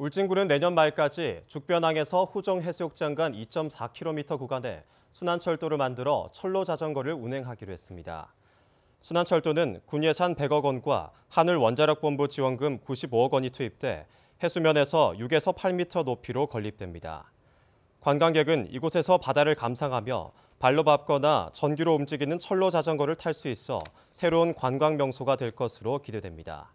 울진군은 내년 말까지 죽변항에서 호정해수욕장 간 2.4km 구간에 순환철도를 만들어 철로 자전거를 운행하기로 했습니다. 순환철도는 군 예산 100억 원과 하늘원자력본부 지원금 95억 원이 투입돼 해수면에서 6에서 8m 높이로 건립됩니다. 관광객은 이곳에서 바다를 감상하며 발로 밟거나 전기로 움직이는 철로 자전거를 탈 수 있어 새로운 관광 명소가 될 것으로 기대됩니다.